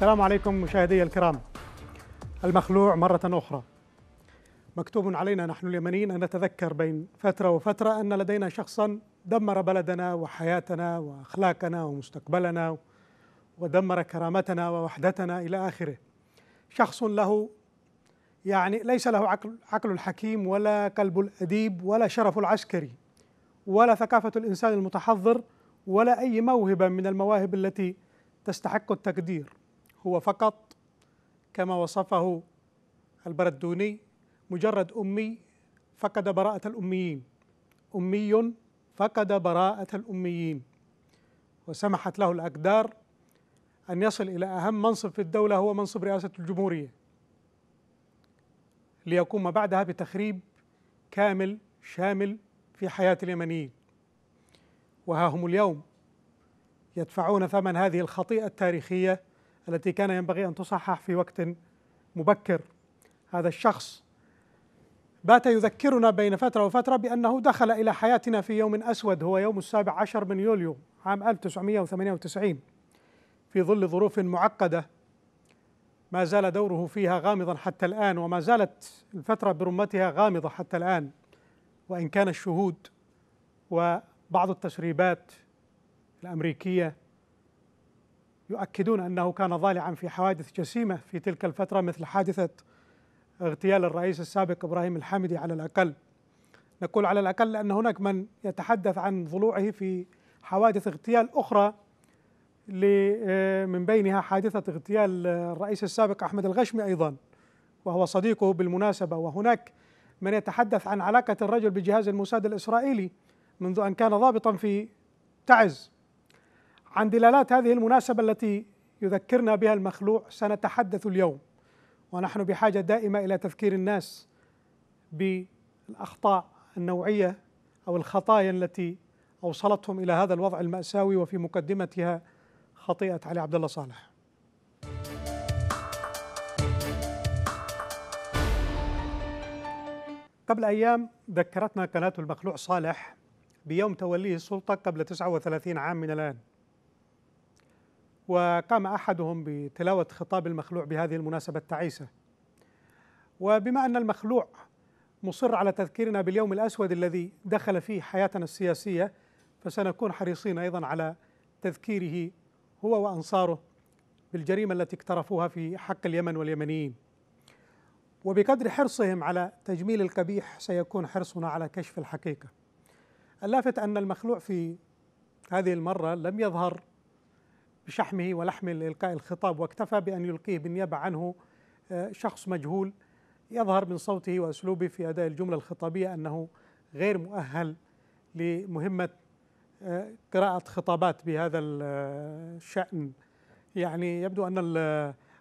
السلام عليكم مشاهدي الكرام المخلوع مرة أخرى مكتوب علينا نحن اليمنيين أن نتذكر بين فترة وفترة أن لدينا شخصا دمر بلدنا وحياتنا وأخلاقنا ومستقبلنا ودمر كرامتنا ووحدتنا إلى آخره شخص له يعني ليس له عقل, عقل الحكيم ولا قلب الأديب ولا شرف العسكري ولا ثقافة الإنسان المتحضر ولا أي موهبة من المواهب التي تستحق التقدير هو فقط كما وصفه البردوني مجرد أمي فقد براءة الأميين أمي فقد براءة الأميين وسمحت له الأقدار أن يصل إلى أهم منصب في الدولة هو منصب رئاسة الجمهورية ليقوم بعدها بتخريب كامل شامل في حياة اليمنيين وها هم اليوم يدفعون ثمن هذه الخطيئة التاريخية التي كان ينبغي أن تصحح في وقت مبكر هذا الشخص بات يذكرنا بين فترة وفترة بأنه دخل إلى حياتنا في يوم أسود هو يوم السابع عشر من يوليو عام 1998 في ظل ظروف معقدة ما زال دوره فيها غامضا حتى الآن وما زالت الفترة برمتها غامضة حتى الآن وإن كان الشهود وبعض التسريبات الأمريكية يؤكدون أنه كان ضالعا في حوادث جسيمة في تلك الفترة مثل حادثة اغتيال الرئيس السابق إبراهيم الحامدي على الأقل نقول على الأقل لأن هناك من يتحدث عن ضلوعه في حوادث اغتيال أخرى آه، من بينها حادثة اغتيال الرئيس السابق أحمد الغشمي أيضا وهو صديقه بالمناسبة وهناك من يتحدث عن علاقة الرجل بجهاز الموساد الإسرائيلي منذ أن كان ضابطا في تعز عن دلالات هذه المناسبة التي يذكرنا بها المخلوع سنتحدث اليوم ونحن بحاجة دائمة إلى تذكير الناس بالأخطاء النوعية أو الخطايا التي أوصلتهم إلى هذا الوضع المأساوي وفي مقدمتها خطيئة علي عبد الله صالح قبل أيام ذكرتنا قناة المخلوع صالح بيوم توليه السلطة قبل 39 عام من الآن وقام أحدهم بتلاوة خطاب المخلوع بهذه المناسبة التعيسة وبما أن المخلوع مصر على تذكيرنا باليوم الأسود الذي دخل فيه حياتنا السياسية فسنكون حريصين أيضا على تذكيره هو وأنصاره بالجريمة التي اقترفوها في حق اليمن واليمنيين وبقدر حرصهم على تجميل القبيح سيكون حرصنا على كشف الحقيقة اللافت أن المخلوع في هذه المرة لم يظهر بشحمه ولحم لإلقاء الخطاب واكتفى بأن يلقيه بالنيابة عنه آه، شخص مجهول يظهر من صوته وأسلوبه في أداء الجملة الخطابية أنه غير مؤهل لمهمة آه، قراءة خطابات بهذا آه، الشأن يعني يبدو أن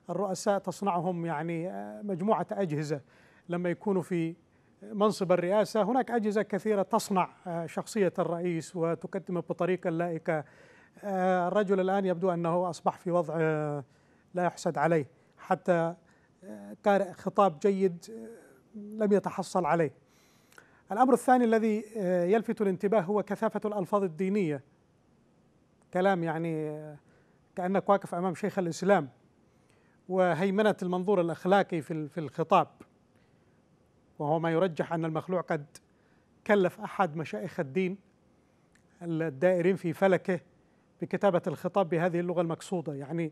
الرؤساء تصنعهم يعني مجموعة أجهزة لما يكونوا في منصب الرئاسة هناك أجهزة كثيرة تصنع شخصية الرئيس وتقدمه بطريقة لائقة آه، الرجل الآن يبدو أنه أصبح في وضع آه، لا يحسد عليه حتى قارئ آه، خطاب جيد لم يتحصل عليه الأمر الثاني الذي يلفت الانتباه هو كثافة الألفاظ الدينية كلام يعني كأنك واقف أمام شيخ الإسلام وهيمنة المنظور الأخلاقي في في الخطاب وهو ما يرجح أن المخلوع قد كلف أحد مشايخ الدين الدائرين في فلكه بكتابة الخطاب بهذه اللغة المقصودة يعني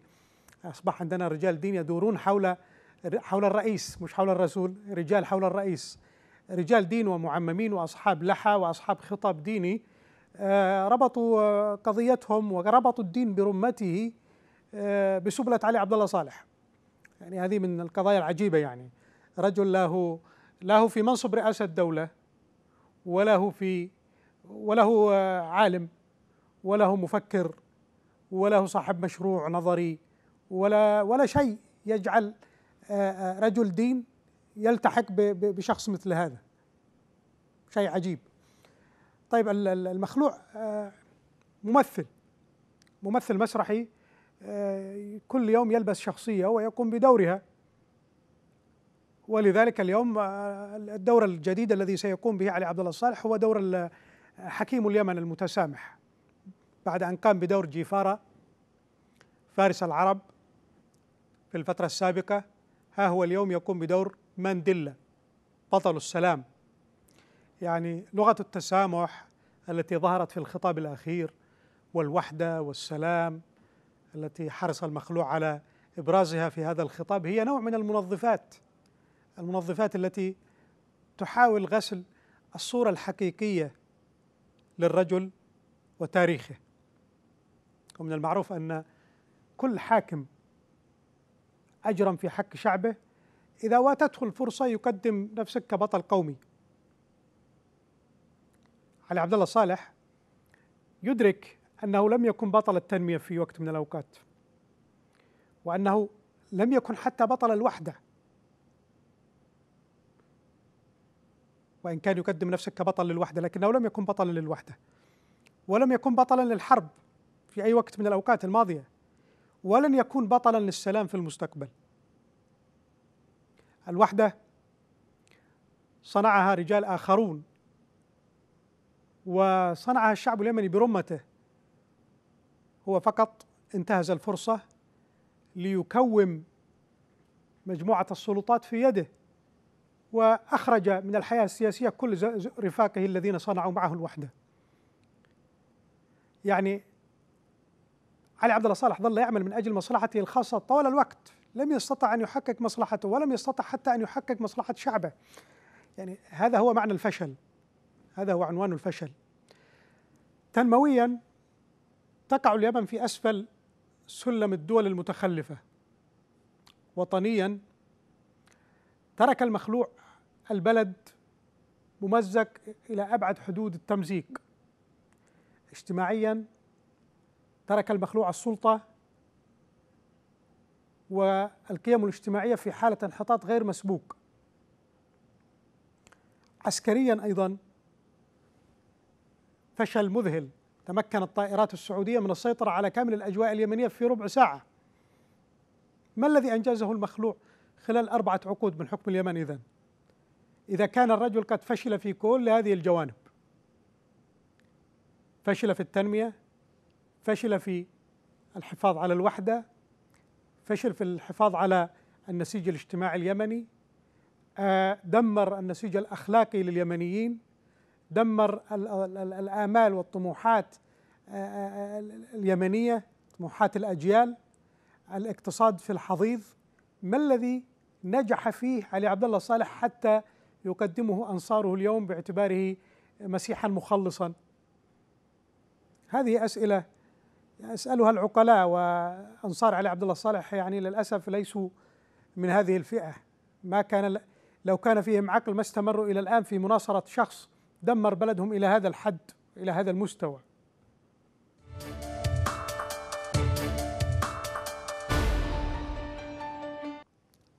أصبح عندنا رجال دين يدورون حول حول الرئيس مش حول الرسول رجال حول الرئيس رجال دين ومعممين وأصحاب لحى وأصحاب خطاب ديني آه، ربطوا قضيتهم وربطوا الدين برمته آه، بسبلة علي عبد الله صالح يعني هذه من القضايا العجيبة يعني رجل له له في منصب رئاسة الدولة وله في وله آه، عالم ولا هو مفكر ولا هو صاحب مشروع نظري ولا ولا شيء يجعل آه، آه، رجل دين يلتحق بشخص مثل هذا شيء عجيب طيب المخلوع آه، ممثل ممثل مسرحي كل يوم يلبس شخصيه ويقوم بدورها ولذلك اليوم الدور الجديد الذي سيقوم به علي عبد الله الصالح هو دور حكيم اليمن المتسامح بعد أن قام بدور جيفارة فارس العرب في الفترة السابقة ها هو اليوم يقوم بدور مانديلا بطل السلام يعني لغة التسامح التي ظهرت في الخطاب الأخير والوحدة والسلام التي حرص المخلوع على إبرازها في هذا الخطاب هي نوع من المنظفات المنظفات التي تحاول غسل الصورة الحقيقية للرجل وتاريخه ومن المعروف أن كل حاكم أجرم في حق شعبه إذا واتته الفرصة يقدم نفسه كبطل قومي علي عبد الله صالح يدرك أنه لم يكن بطل التنمية في وقت من الأوقات وأنه لم يكن حتى بطل الوحدة وإن كان يقدم نفسه كبطل للوحدة لكنه لم يكن بطلا للوحدة ولم يكن بطلا للحرب في أي وقت من الأوقات الماضية ولن يكون بطلا للسلام في المستقبل الوحدة صنعها رجال آخرون وصنعها الشعب اليمني برمته هو فقط انتهز الفرصة ليكوم مجموعة السلطات في يده وأخرج من الحياة السياسية كل رفاقه الذين صنعوا معه الوحدة يعني علي عبد الله صالح ظل يعمل من اجل مصلحته الخاصه طوال الوقت لم يستطع ان يحقق مصلحته ولم يستطع حتى ان يحقق مصلحه شعبه يعني هذا هو معنى الفشل هذا هو عنوان الفشل تنمويا تقع اليمن في اسفل سلم الدول المتخلفه وطنيا ترك المخلوع البلد ممزق الى ابعد حدود التمزيق اجتماعيا ترك المخلوع السلطة والقيم الاجتماعية في حالة انحطاط غير مسبوق عسكريا أيضا فشل مذهل تمكنت الطائرات السعودية من السيطرة على كامل الأجواء اليمنية في ربع ساعة ما الذي أنجزه المخلوع خلال أربعة عقود من حكم اليمن إذا إذا كان الرجل قد فشل في كل هذه الجوانب فشل في التنمية فشل في الحفاظ على الوحدة فشل في الحفاظ على النسيج الاجتماعي اليمني آه، دمر النسيج الأخلاقي لليمنيين دمر الآمال والطموحات آه، آه، اليمنية طموحات الأجيال الاقتصاد في الحضيض ما الذي نجح فيه علي عبد الله صالح حتى يقدمه أنصاره اليوم باعتباره مسيحا مخلصا هذه أسئلة يسألها العقلاء وأنصار علي عبد الله الصالح يعني للأسف ليسوا من هذه الفئة ما كان لو كان فيهم عقل ما استمروا إلى الآن في مناصرة شخص دمر بلدهم إلى هذا الحد إلى هذا المستوى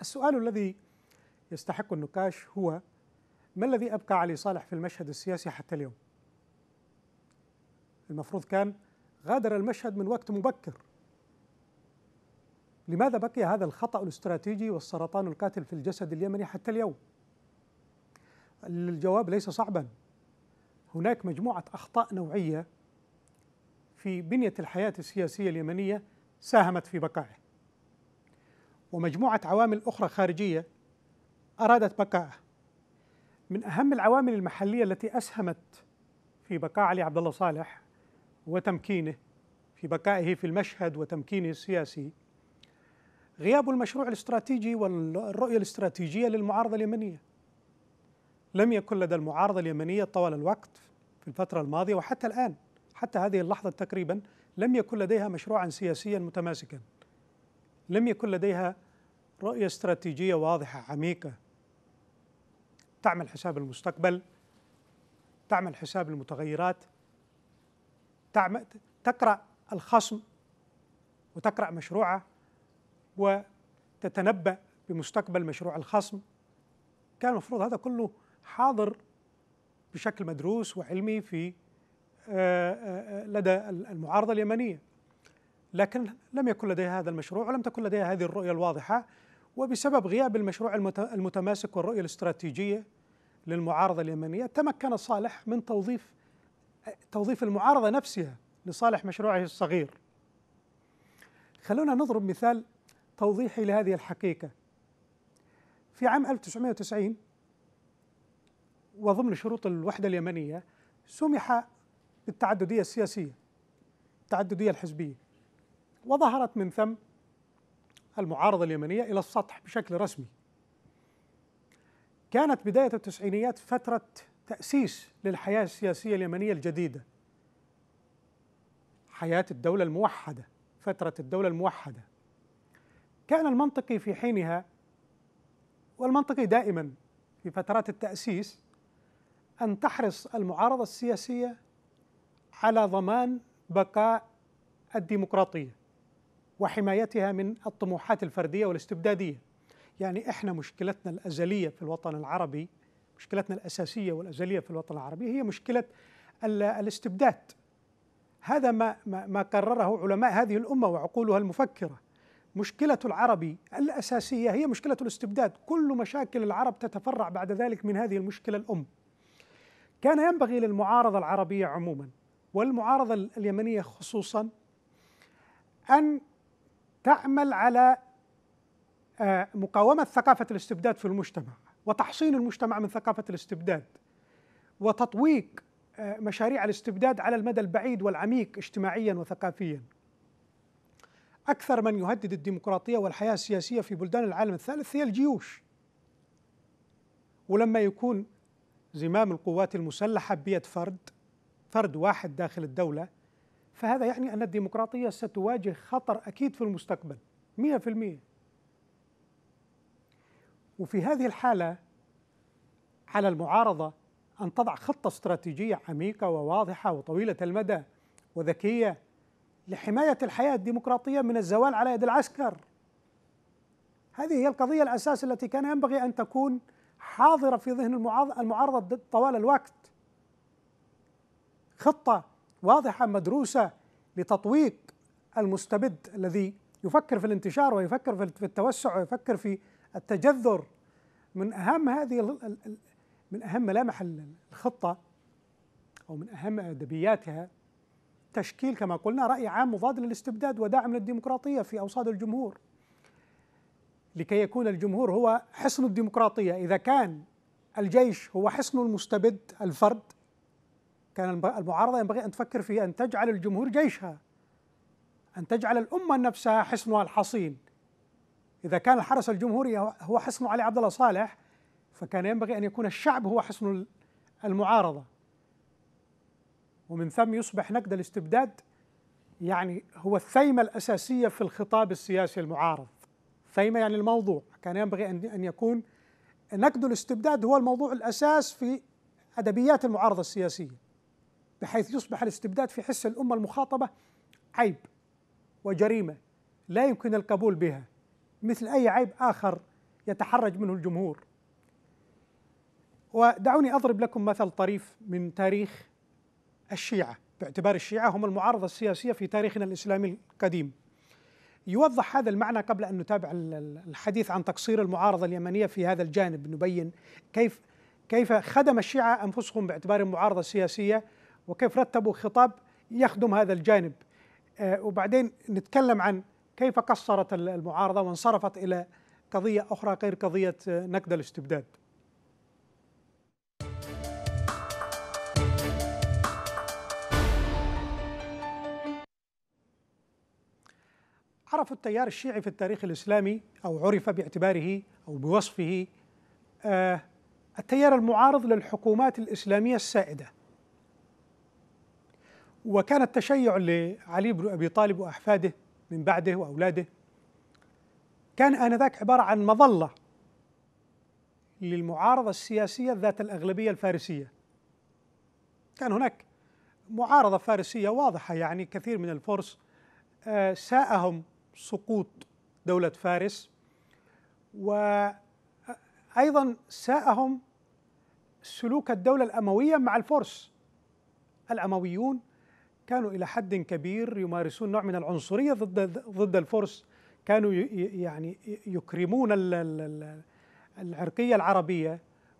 السؤال الذي يستحق النقاش هو ما الذي أبقى علي صالح في المشهد السياسي حتى اليوم المفروض كان غادر المشهد من وقت مبكر لماذا بقي هذا الخطأ الاستراتيجي والسرطان القاتل في الجسد اليمني حتى اليوم الجواب ليس صعبا هناك مجموعة أخطاء نوعية في بنية الحياة السياسية اليمنية ساهمت في بقائه ومجموعة عوامل أخرى خارجية أرادت بقائه من أهم العوامل المحلية التي أسهمت في بقاء علي عبد الله صالح وتمكينه في بقائه في المشهد وتمكينه السياسي غياب المشروع الاستراتيجي والرؤية الاستراتيجية للمعارضة اليمنية لم يكن لدى المعارضة اليمنية طوال الوقت في الفترة الماضية وحتى الآن حتى هذه اللحظة تقريبا لم يكن لديها مشروعا سياسيا متماسكا لم يكن لديها رؤية استراتيجية واضحة عميقة تعمل حساب المستقبل تعمل حساب المتغيرات تعمل تقرأ الخصم وتقرأ مشروعه وتتنبأ بمستقبل مشروع الخصم كان المفروض هذا كله حاضر بشكل مدروس وعلمي في آه، آه، لدى المعارضة اليمنية لكن لم يكن لديها هذا المشروع ولم تكن لديها هذه الرؤية الواضحة وبسبب غياب المشروع المتماسك والرؤية الاستراتيجية للمعارضة اليمنية تمكن صالح من توظيف توظيف المعارضة نفسها لصالح مشروعه الصغير خلونا نضرب مثال توضيحي لهذه الحقيقة في عام 1990 وضمن شروط الوحدة اليمنية سمح بالتعددية السياسية التعددية الحزبية وظهرت من ثم المعارضة اليمنية إلى السطح بشكل رسمي كانت بداية التسعينيات فترة تأسيس للحياة السياسية اليمنية الجديدة حياة الدولة الموحدة فترة الدولة الموحدة كان المنطقي في حينها والمنطقي دائما في فترات التأسيس أن تحرص المعارضة السياسية على ضمان بقاء الديمقراطية وحمايتها من الطموحات الفردية والاستبدادية يعني إحنا مشكلتنا الأزلية في الوطن العربي مشكلتنا الأساسية والأزلية في الوطن العربي هي مشكلة الاستبداد هذا ما, ما قرره علماء هذه الأمة وعقولها المفكرة مشكلة العربي الأساسية هي مشكلة الاستبداد كل مشاكل العرب تتفرع بعد ذلك من هذه المشكلة الأم كان ينبغي للمعارضة العربية عموما والمعارضة اليمنية خصوصا أن تعمل على آه، مقاومة ثقافة الاستبداد في المجتمع وتحصين المجتمع من ثقافه الاستبداد وتطويق آه، مشاريع الاستبداد على المدى البعيد والعميق اجتماعيا وثقافيا اكثر من يهدد الديمقراطيه والحياه السياسيه في بلدان العالم الثالث هي الجيوش ولما يكون زمام القوات المسلحه بيد فرد فرد واحد داخل الدوله فهذا يعني ان الديمقراطيه ستواجه خطر اكيد في المستقبل 100% وفي هذه الحالة على المعارضة أن تضع خطة استراتيجية عميقة وواضحة وطويلة المدى وذكية لحماية الحياة الديمقراطية من الزوال على يد العسكر هذه هي القضية الأساس التي كان ينبغي أن تكون حاضرة في ذهن المعارضة طوال الوقت خطة واضحة مدروسة لتطويق المستبد الذي يفكر في الانتشار ويفكر في التوسع ويفكر في التجذر من اهم هذه من اهم ملامح الخطه او من اهم ادبياتها تشكيل كما قلنا راي عام مضاد للاستبداد وداعم للديمقراطيه في اوساط الجمهور لكي يكون الجمهور هو حصن الديمقراطيه اذا كان الجيش هو حصن المستبد الفرد كان المعارضه ينبغي ان تفكر في ان تجعل الجمهور جيشها ان تجعل الامه نفسها حصنها الحصين إذا كان الحرس الجمهوري هو حصن علي عبد الله صالح فكان ينبغي أن يكون الشعب هو حصن المعارضة ومن ثم يصبح نقد الاستبداد يعني هو الثيمة الأساسية في الخطاب السياسي المعارض ثيمة يعني الموضوع كان ينبغي أن يكون نقد الاستبداد هو الموضوع الأساس في أدبيات المعارضة السياسية بحيث يصبح الاستبداد في حس الأمة المخاطبة عيب وجريمة لا يمكن القبول بها مثل أي عيب آخر يتحرج منه الجمهور ودعوني أضرب لكم مثل طريف من تاريخ الشيعة باعتبار الشيعة هم المعارضة السياسية في تاريخنا الإسلامي القديم يوضح هذا المعنى قبل أن نتابع الحديث عن تقصير المعارضة اليمنية في هذا الجانب نبين كيف كيف خدم الشيعة أنفسهم باعتبارهم معارضة سياسية وكيف رتبوا خطاب يخدم هذا الجانب آه، وبعدين نتكلم عن كيف قصرت المعارضة وانصرفت إلى قضية أخرى غير قضية آه، نقد الاستبداد عرف التيار الشيعي في التاريخ الإسلامي أو عرف باعتباره أو بوصفه آه، التيار المعارض للحكومات الإسلامية السائدة وكان التشيع لعلي بن أبي طالب وأحفاده من بعده وأولاده كان آنذاك عبارة عن مظلة للمعارضة السياسية ذات الأغلبية الفارسية كان هناك معارضة فارسية واضحة يعني كثير من الفرس آه، ساءهم سقوط دولة فارس وأيضا ساءهم سلوك الدولة الأموية مع الفرس الأمويون كانوا إلى حد كبير يمارسون نوع من العنصرية ضد ضد الفرس كانوا يعني يكرمون العرقية العربية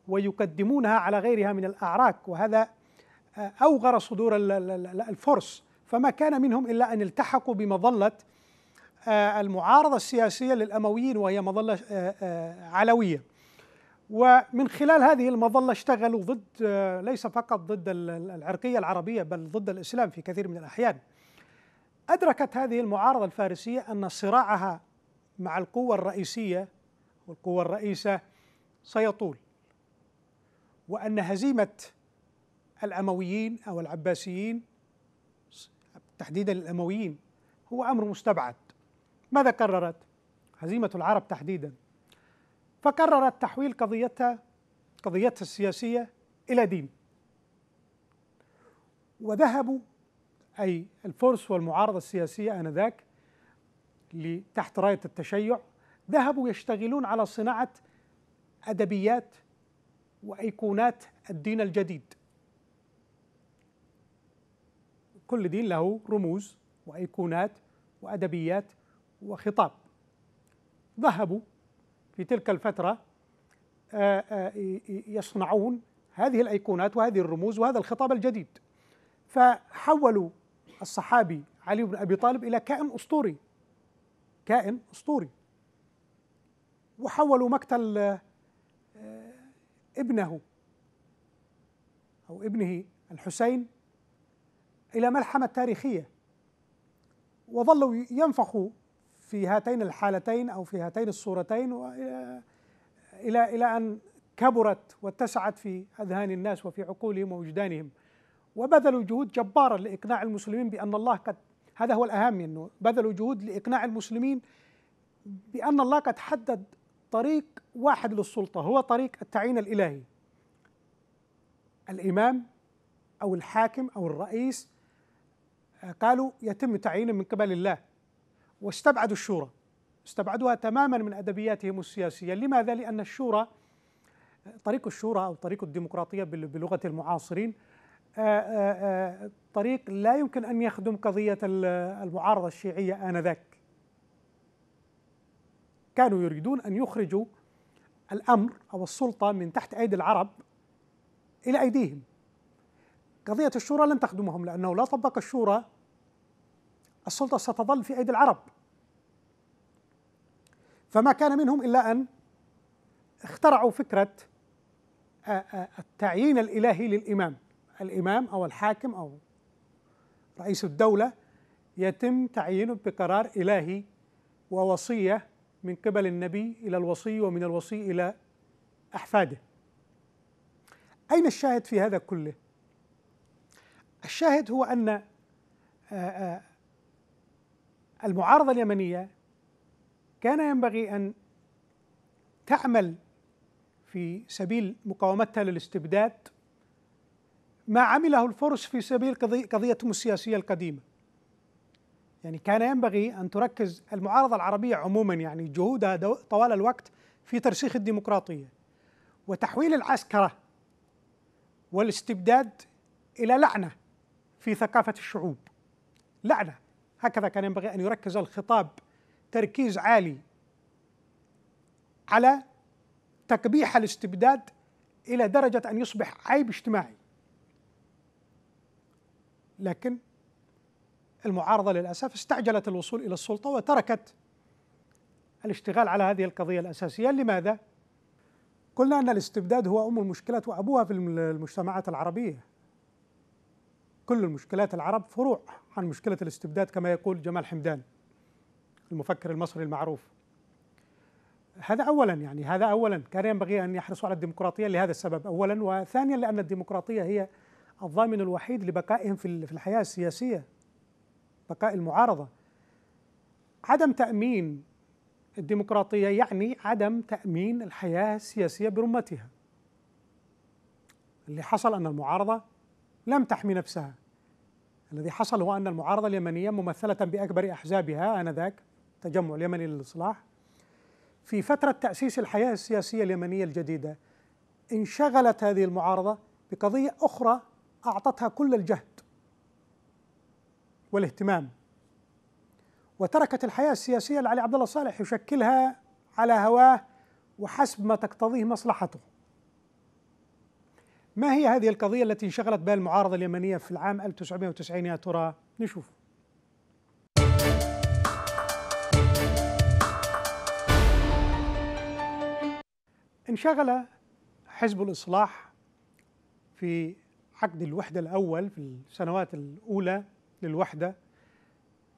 ويقدمونها على غيرها من الاعراق وهذا أوغر صدور الفرس فما كان منهم إلا أن التحقوا بمظلة آه، المعارضة السياسية للأمويين وهي مظلة آه، آه، علوية ومن خلال هذه المظله اشتغلوا ضد آه، ليس فقط ضد العرقيه العربيه بل ضد الاسلام في كثير من الاحيان. ادركت هذه المعارضه الفارسيه ان صراعها مع القوه الرئيسيه والقوه الرئيسه سيطول. وان هزيمه الامويين او العباسيين تحديدا الامويين هو امر مستبعد. ماذا قررت؟ هزيمه العرب تحديدا فقررت تحويل قضيتها قضيتها السياسية إلى دين وذهبوا أي الفرس والمعارضة السياسية آنذاك تحت راية التشيع ذهبوا يشتغلون على صناعة أدبيات وأيقونات الدين الجديد كل دين له رموز وأيقونات وأدبيات وخطاب ذهبوا في تلك الفترة آه، آه، يصنعون هذه الأيقونات وهذه الرموز وهذا الخطاب الجديد فحولوا الصحابي علي بن أبي طالب إلى كائن أسطوري كائن أسطوري وحولوا مقتل آه، ابنه أو ابنه الحسين إلى ملحمة تاريخية وظلوا ينفخوا في هاتين الحالتين او في هاتين الصورتين آه، الى الى ان كبرت واتسعت في اذهان الناس وفي عقولهم ووجدانهم وبذلوا جهود جباره لاقناع المسلمين بان الله قد هذا هو الاهم انه بذلوا جهود لاقناع المسلمين بان الله قد حدد طريق واحد للسلطه هو طريق التعيين الالهي الامام او الحاكم او الرئيس آه، قالوا يتم تعيينه من قبل الله واستبعدوا الشورى استبعدوها تماما من ادبياتهم السياسيه، لماذا؟ لان الشورى طريق الشورى او طريق الديمقراطيه بلغه المعاصرين آه، آه، آه، طريق لا يمكن ان يخدم قضيه المعارضه الشيعيه انذاك. كانوا يريدون ان يخرجوا الامر او السلطه من تحت ايدي العرب الى ايديهم. قضيه الشورى لن تخدمهم لانه لا طبق الشورى السلطة ستظل في أيدي العرب فما كان منهم إلا أن اخترعوا فكرة آه، آه، التعيين الإلهي للإمام الإمام أو الحاكم أو رئيس الدولة يتم تعيينه بقرار إلهي ووصية من قبل النبي إلى الوصي ومن الوصي إلى أحفاده أين الشاهد في هذا كله؟ الشاهد هو أن آه، المعارضة اليمنية كان ينبغي أن تعمل في سبيل مقاومتها للاستبداد ما عمله الفرس في سبيل قضيتهم السياسية القديمة يعني كان ينبغي أن تركز المعارضة العربية عموما يعني جهودها طوال الوقت في ترسيخ الديمقراطية وتحويل العسكرة والاستبداد إلى لعنة في ثقافة الشعوب لعنة هكذا كان ينبغي ان يركز الخطاب تركيز عالي على تقبيح الاستبداد الى درجه ان يصبح عيب اجتماعي لكن المعارضه للاسف استعجلت الوصول الى السلطه وتركت الاشتغال على هذه القضيه الاساسيه لماذا قلنا ان الاستبداد هو ام المشكلات وابوها في المجتمعات العربيه كل المشكلات العرب فروع عن مشكلة الاستبداد كما يقول جمال حمدان المفكر المصري المعروف هذا أولا يعني هذا أولا كان ينبغي أن يحرصوا على الديمقراطية لهذا السبب أولا وثانيا لأن الديمقراطية هي الضامن الوحيد لبقائهم في الحياة السياسية بقاء المعارضة عدم تأمين الديمقراطية يعني عدم تأمين الحياة السياسية برمتها اللي حصل أن المعارضة لم تحمي نفسها الذي حصل هو أن المعارضة اليمنية ممثلة بأكبر أحزابها آنذاك التجمع اليمني للإصلاح في فترة تأسيس الحياة السياسية اليمنية الجديدة انشغلت هذه المعارضة بقضية أخرى أعطتها كل الجهد والاهتمام وتركت الحياة السياسية لعلي عبد الله صالح يشكلها على هواه وحسب ما تقتضيه مصلحته ما هي هذه القضية التي انشغلت بها المعارضة اليمنية في العام 1990 يا ترى؟ نشوف انشغل حزب الإصلاح في عقد الوحدة الأول في السنوات الأولى للوحدة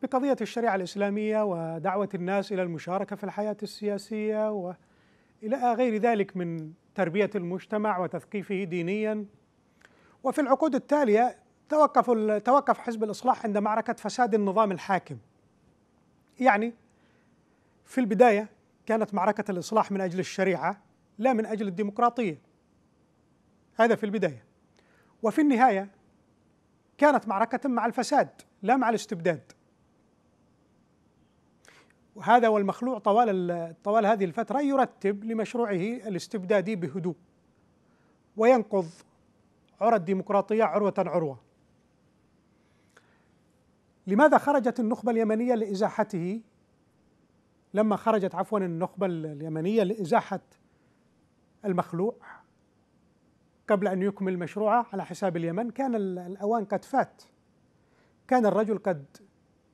بقضية الشريعة الإسلامية ودعوة الناس إلى المشاركة في الحياة السياسية وإلى غير ذلك من تربية المجتمع وتثقيفه دينيا وفي العقود التالية توقف توقف حزب الإصلاح عند معركة فساد النظام الحاكم يعني في البداية كانت معركة الإصلاح من أجل الشريعة لا من أجل الديمقراطية هذا في البداية وفي النهاية كانت معركة مع الفساد لا مع الاستبداد وهذا والمخلوع طوال طوال هذه الفترة يرتب لمشروعه الاستبدادي بهدوء وينقض عرى الديمقراطية عروة عروة لماذا خرجت النخبة اليمنية لإزاحته لما خرجت عفوا النخبة اليمنية لإزاحة المخلوع قبل أن يكمل مشروعه على حساب اليمن كان الأوان قد فات كان الرجل قد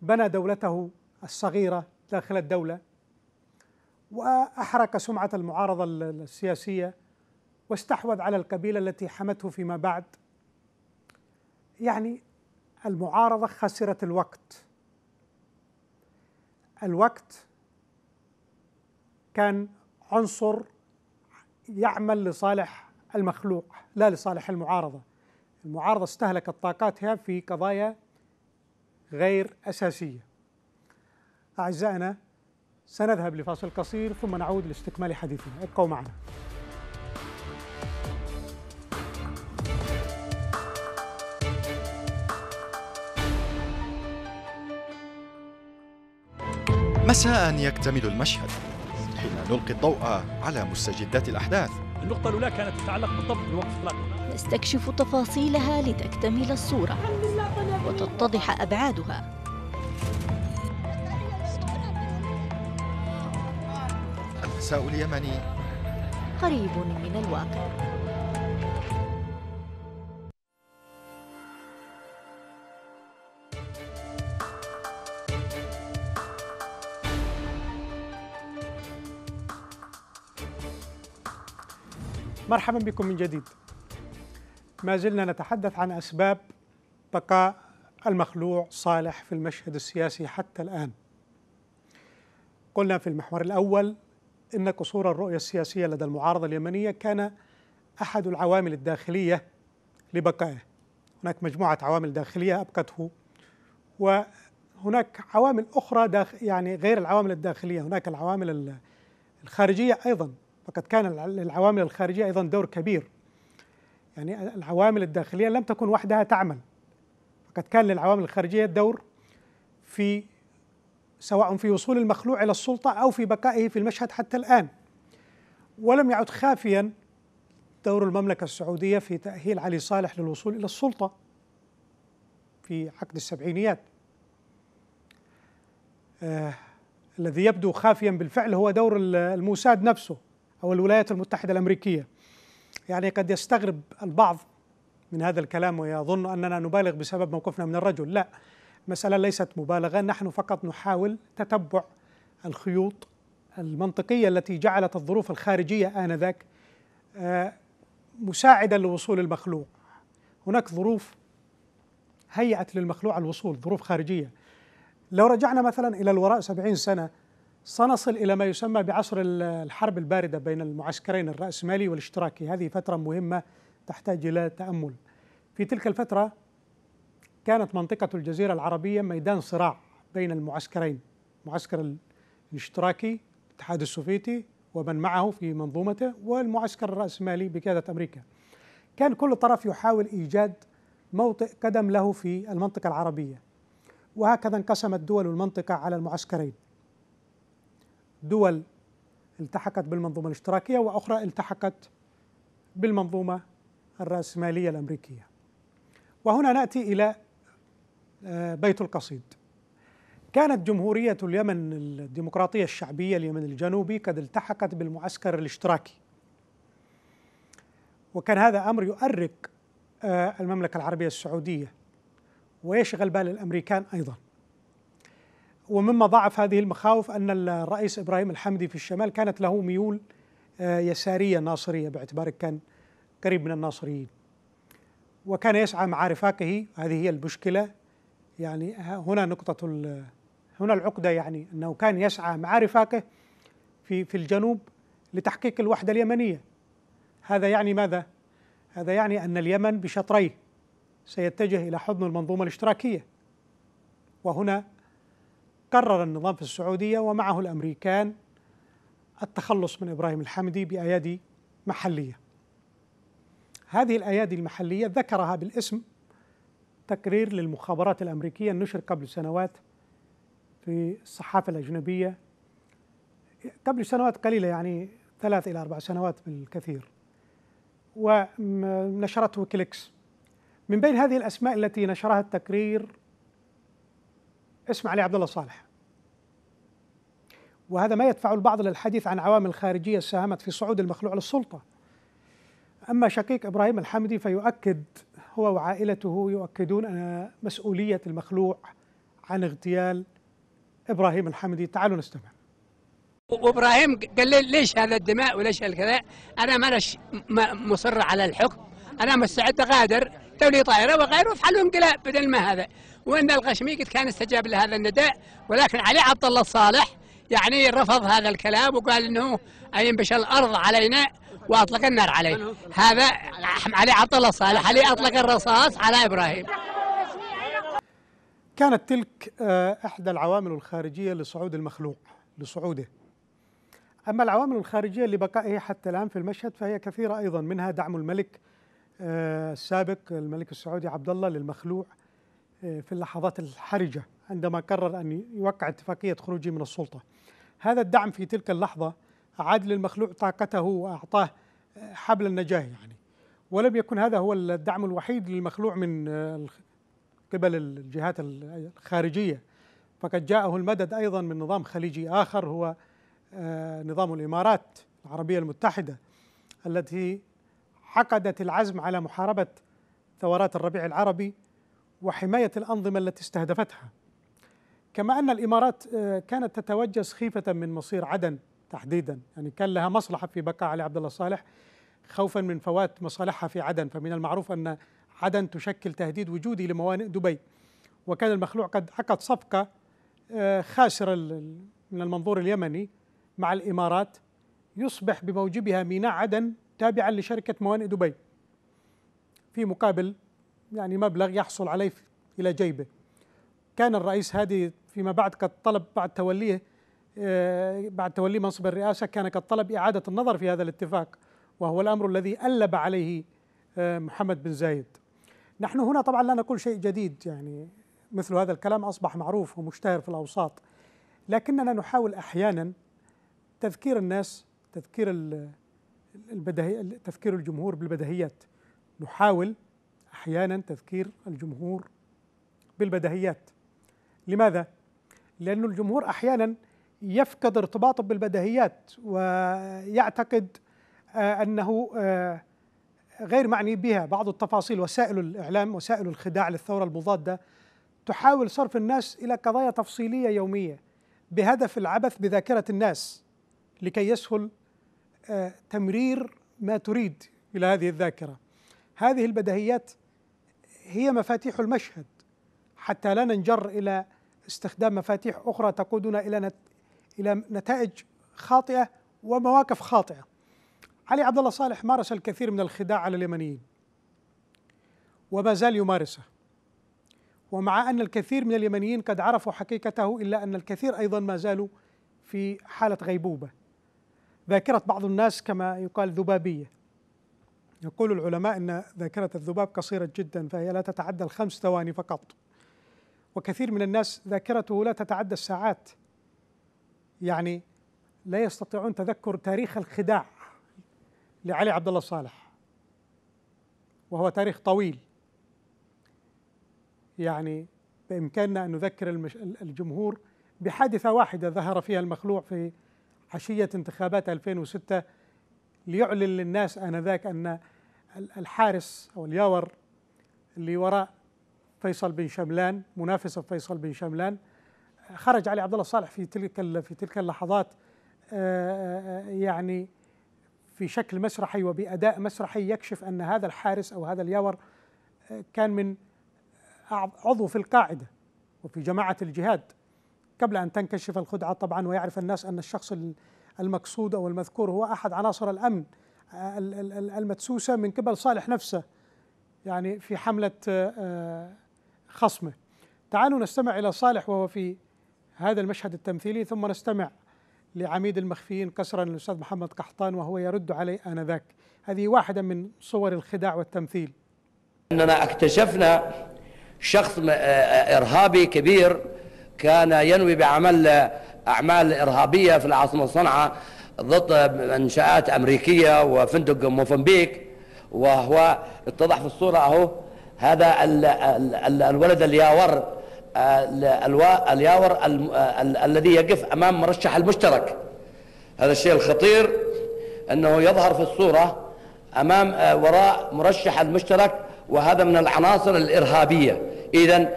بنى دولته الصغيرة داخل الدولة وأحرق سمعة المعارضة السياسية واستحوذ على القبيلة التي حمته فيما بعد يعني المعارضة خسرت الوقت الوقت كان عنصر يعمل لصالح المخلوق لا لصالح المعارضة المعارضة استهلكت طاقاتها في قضايا غير أساسية أعزائنا سنذهب لفاصل قصير ثم نعود لاستكمال حديثنا ابقوا معنا مساء يكتمل المشهد حين نلقي الضوء على مستجدات الأحداث النقطة الأولى كانت تتعلق بالضبط بوقف إطلاقه نستكشف تفاصيلها لتكتمل الصورة وتتضح أبعادها الإرساء اليمني قريب من الواقع مرحبا بكم من جديد ما زلنا نتحدث عن أسباب بقاء المخلوع صالح في المشهد السياسي حتى الآن قلنا في المحور الأول ان قصور الرؤيه السياسيه لدى المعارضه اليمنيه كان احد العوامل الداخليه لبقائه. هناك مجموعه عوامل داخليه ابقته وهناك عوامل اخرى داخل يعني غير العوامل الداخليه، هناك العوامل الخارجيه ايضا فقد كان للعوامل الخارجيه ايضا دور كبير. يعني العوامل الداخليه لم تكن وحدها تعمل. فقد كان للعوامل الخارجيه دور في سواء في وصول المخلوع إلى السلطة أو في بقائه في المشهد حتى الآن ولم يعد خافيا دور المملكة السعودية في تأهيل علي صالح للوصول إلى السلطة في عقد السبعينيات آه الذي يبدو خافيا بالفعل هو دور الموساد نفسه أو الولايات المتحدة الأمريكية يعني قد يستغرب البعض من هذا الكلام ويظن أننا نبالغ بسبب موقفنا من الرجل لا مسألة ليست مبالغة نحن فقط نحاول تتبع الخيوط المنطقية التي جعلت الظروف الخارجية آنذاك آه، مساعدة لوصول المخلوع هناك ظروف هيئت للمخلوع الوصول ظروف خارجية لو رجعنا مثلا إلى الوراء سبعين سنة سنصل إلى ما يسمى بعصر الحرب الباردة بين المعسكرين الرأسمالي والاشتراكي هذه فترة مهمة تحتاج إلى تأمل في تلك الفترة كانت منطقة الجزيرة العربية ميدان صراع بين المعسكرين معسكر الاشتراكي الاتحاد السوفيتي ومن معه في منظومته والمعسكر الرأسمالي بقيادة أمريكا كان كل طرف يحاول إيجاد موطئ قدم له في المنطقة العربية وهكذا انقسمت دول المنطقة على المعسكرين دول التحقت بالمنظومة الاشتراكية وأخرى التحقت بالمنظومة الرأسمالية الأمريكية وهنا نأتي إلى آه، بيت القصيد كانت جمهورية اليمن الديمقراطية الشعبية اليمن الجنوبي قد التحقت بالمعسكر الاشتراكي وكان هذا أمر يؤرق آه، المملكة العربية السعودية ويشغل بال الأمريكان أيضا ومما ضعف هذه المخاوف أن الرئيس إبراهيم الحمدي في الشمال كانت له ميول آه، يسارية ناصرية باعتبار كان قريب من الناصريين وكان يسعى مع رفاقه هذه هي المشكلة يعني هنا نقطة هنا العقدة يعني أنه كان يسعى مع رفاقه في في الجنوب لتحقيق الوحدة اليمنية هذا يعني ماذا؟ هذا يعني أن اليمن بشطريه سيتجه إلى حضن المنظومة الاشتراكية وهنا قرر النظام في السعودية ومعه الأمريكان التخلص من إبراهيم الحمدي بأيادي محلية هذه الأيادي المحلية ذكرها بالاسم تقرير للمخابرات الأمريكية نشر قبل سنوات في الصحافة الأجنبية قبل سنوات قليلة يعني ثلاث إلى أربع سنوات بالكثير ونشرته كليكس من بين هذه الأسماء التي نشرها التقرير اسم علي عبد الله صالح وهذا ما يدفع البعض للحديث عن عوامل خارجية ساهمت في صعود المخلوع للسلطة أما شقيق إبراهيم الحمدي فيؤكد هو وعائلته يؤكدون مسؤولية المخلوع عن اغتيال إبراهيم الحمدي تعالوا نستمع وابراهيم قال لي ليش هذا الدماء وليش الكذا انا ما مصر على الحكم انا مستعد اغادر تولي طائره وغيره وافعلوا انقلاب بدل ما هذا وان الغشمي قد كان استجاب لهذا النداء ولكن علي عبد الله الصالح يعني رفض هذا الكلام وقال انه ينبش الارض علينا واطلق النار عليه هذا علي عبد الله صالح علي اطلق الرصاص على ابراهيم كانت تلك آه، احدى العوامل الخارجيه لصعود المخلوع لصعوده اما العوامل الخارجيه لبقائه حتى الان في المشهد فهي كثيره ايضا منها دعم الملك آه، السابق الملك السعودي عبد الله للمخلوع آه، في اللحظات الحرجه عندما قرر ان يوقع اتفاقيه خروجه من السلطه هذا الدعم في تلك اللحظه أعاد للمخلوع طاقته وأعطاه آه، حبل النجاة يعني ولم يكن هذا هو الدعم الوحيد للمخلوع من آه، قبل الجهات الخارجية فقد جاءه المدد أيضا من نظام خليجي آخر هو آه، نظام الإمارات العربية المتحدة التي عقدت العزم على محاربة ثورات الربيع العربي وحماية الأنظمة التي استهدفتها كما أن الإمارات كانت تتوجس خيفة من مصير عدن تحديدا يعني كان لها مصلحة في بقاء علي عبد الله صالح خوفا من فوات مصالحها في عدن فمن المعروف أن عدن تشكل تهديد وجودي لموانئ دبي وكان المخلوع قد عقد صفقة آه، خاسرة من المنظور اليمني مع الإمارات يصبح بموجبها ميناء عدن تابعا لشركة موانئ دبي في مقابل يعني مبلغ يحصل عليه إلى جيبه كان الرئيس هادي فيما بعد قد طلب بعد توليه آه، بعد تولي منصب الرئاسة كان قد طلب إعادة النظر في هذا الاتفاق وهو الأمر الذي ألب عليه آه، محمد بن زايد نحن هنا طبعا لا نقول شيء جديد يعني مثل هذا الكلام أصبح معروف ومشتهر في الأوساط لكننا نحاول أحيانا تذكير الناس تذكير البدهي تذكير الجمهور بالبدهيات نحاول أحيانا تذكير الجمهور بالبدهيات لماذا؟ لأن الجمهور أحيانا يفقد ارتباطه بالبديهيات ويعتقد آه، انه آه، غير معني بها بعض التفاصيل وسائل الاعلام وسائل الخداع للثوره المضاده تحاول صرف الناس الى قضايا تفصيليه يوميه بهدف العبث بذاكره الناس لكي يسهل آه، تمرير ما تريد الى هذه الذاكره. هذه البديهيات هي مفاتيح المشهد حتى لا ننجر الى استخدام مفاتيح اخرى تقودنا الى الى نتائج خاطئه ومواقف خاطئه. علي عبد الله صالح مارس الكثير من الخداع على اليمنيين. وما زال يمارسه. ومع ان الكثير من اليمنيين قد عرفوا حقيقته الا ان الكثير ايضا ما زالوا في حاله غيبوبه. ذاكره بعض الناس كما يقال ذبابيه. يقول العلماء ان ذاكره الذباب قصيره جدا فهي لا تتعدى الخمس ثواني فقط. وكثير من الناس ذاكرته لا تتعدى الساعات يعني لا يستطيعون تذكر تاريخ الخداع لعلي عبد الله صالح وهو تاريخ طويل يعني بإمكاننا أن نذكر الجمهور بحادثة واحدة ظهر فيها المخلوع في عشية انتخابات 2006 ليعلن للناس آنذاك أن الحارس أو الياور اللي وراء فيصل بن شملان منافسه فيصل بن شملان خرج علي عبد الله صالح في تلك في تلك اللحظات آه، آه، آه، يعني في شكل مسرحي وباداء مسرحي يكشف ان هذا الحارس او هذا اليور كان من عضو في القاعده وفي جماعه الجهاد قبل ان تنكشف الخدعه طبعا ويعرف الناس ان الشخص المقصود او المذكور هو احد عناصر الامن المدسوسه من قبل صالح نفسه يعني في حمله خصمه. تعالوا نستمع الى صالح وهو في هذا المشهد التمثيلي ثم نستمع لعميد المخفيين قسرا الأستاذ محمد قحطان وهو يرد علي آنذاك هذه واحدة من صور الخداع والتمثيل أننا اكتشفنا شخص إرهابي كبير كان ينوي بعمل أعمال إرهابية في العاصمة صنعاء ضد منشآت أمريكية وفندق موفنبيك وهو اتضح في الصورة أهو هذا الولد الياور الياور الذي يقف امام مرشح المشترك هذا الشيء الخطير انه يظهر في الصوره امام آه، وراء مرشح المشترك وهذا من العناصر الارهابيه اذا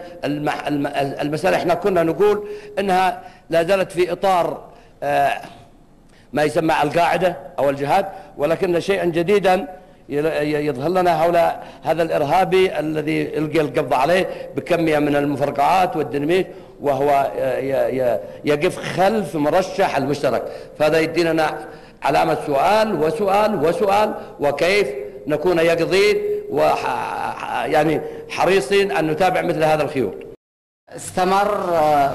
المساله احنا كنا نقول انها لا زالت في اطار آه، ما يسمى القاعده او الجهاد ولكن شيئا جديدا يظهر لنا حول هذا الارهابي الذي القي القبض عليه بكميه من المفرقعات والديناميت وهو يقف خلف مرشح المشترك فهذا يدينا علامه سؤال وسؤال وسؤال وكيف نكون يقظين ويعني حريصين ان نتابع مثل هذا الخيوط استمر آه،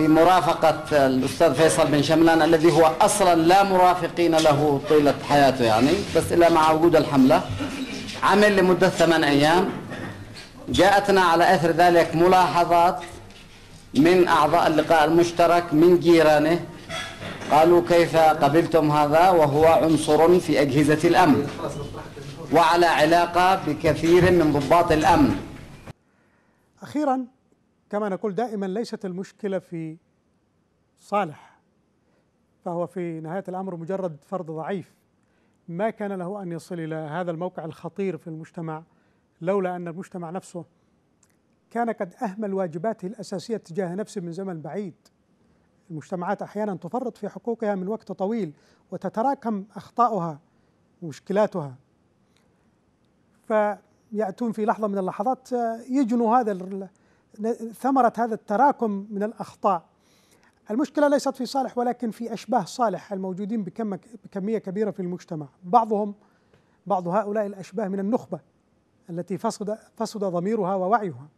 في مرافقة الأستاذ فيصل بن شملان الذي هو أصلا لا مرافقين له طيلة حياته يعني بس إلا مع وجود الحملة عمل لمدة ثمان أيام جاءتنا على أثر ذلك ملاحظات من أعضاء اللقاء المشترك من جيرانه قالوا كيف قبلتم هذا وهو عنصر في أجهزة الأمن وعلى علاقة بكثير من ضباط الأمن أخيراً كما نقول دائما ليست المشكلة في صالح فهو في نهاية الأمر مجرد فرد ضعيف ما كان له أن يصل إلى هذا الموقع الخطير في المجتمع لولا أن المجتمع نفسه كان قد أهمل واجباته الأساسية تجاه نفسه من زمن بعيد المجتمعات أحيانا تفرط في حقوقها من وقت طويل وتتراكم أخطاؤها ومشكلاتها فيأتون في لحظة من اللحظات آه، يجنوا هذا ثمرة هذا التراكم من الأخطاء المشكلة ليست في صالح ولكن في أشباه صالح الموجودين بكم بكمية كبيرة في المجتمع بعضهم بعض هؤلاء الأشباه من النخبة التي فسد فسد ضميرها ووعيها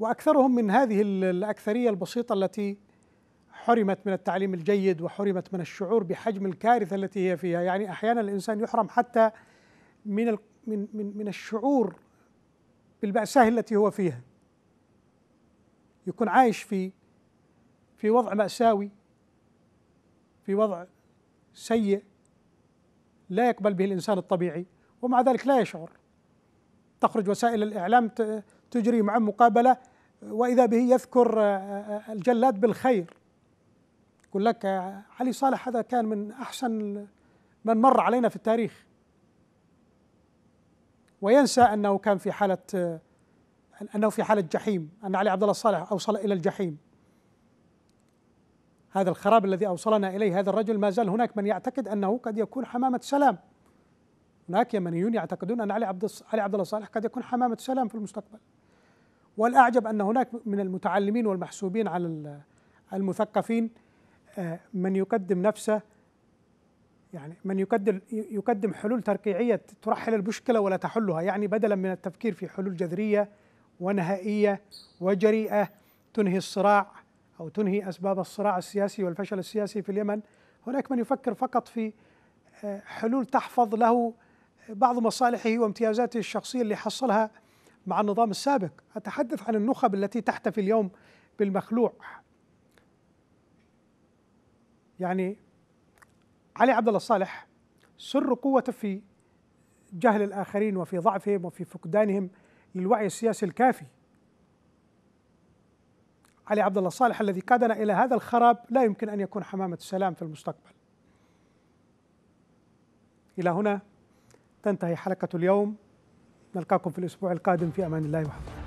وأكثرهم من هذه الأكثرية البسيطة التي حرمت من التعليم الجيد وحرمت من الشعور بحجم الكارثة التي هي فيها يعني أحيانا الإنسان يحرم حتى من من من من الشعور بالبأساه التي هو فيها يكون عايش في في وضع مأساوي في وضع سيء لا يقبل به الإنسان الطبيعي ومع ذلك لا يشعر تخرج وسائل الإعلام تجري معه مقابلة وإذا به يذكر آه، آه، الجلاد بالخير يقول لك آه، علي صالح هذا كان من أحسن من مر علينا في التاريخ وينسى أنه كان في حالة أنه في حالة جحيم أن علي عبد الله الصالح أوصل إلى الجحيم هذا الخراب الذي أوصلنا إليه هذا الرجل ما زال هناك من يعتقد أنه قد يكون حمامة سلام هناك يمنيون يعتقدون أن علي عبد علي عبد الله الصالح قد يكون حمامة سلام في المستقبل والأعجب أن هناك من المتعلمين والمحسوبين على المثقفين آه، من يقدم نفسه يعني من يقدم يقدم حلول ترقيعيه ترحل المشكله ولا تحلها، يعني بدلا من التفكير في حلول جذريه ونهائيه وجريئه تنهي الصراع او تنهي اسباب الصراع السياسي والفشل السياسي في اليمن هناك من يفكر فقط في آه، حلول تحفظ له آه، بعض مصالحه وامتيازاته الشخصيه اللي حصلها مع النظام السابق اتحدث عن النخب التي تحتفي اليوم بالمخلوع يعني علي عبد الله صالح سر قوته في جهل الاخرين وفي ضعفهم وفي فقدانهم للوعي السياسي الكافي علي عبد الله صالح الذي قادنا الى هذا الخراب لا يمكن ان يكون حمامه السلام في المستقبل. الى هنا تنتهي حلقه اليوم نلقاكم في الاسبوع القادم في امان الله وحفظه.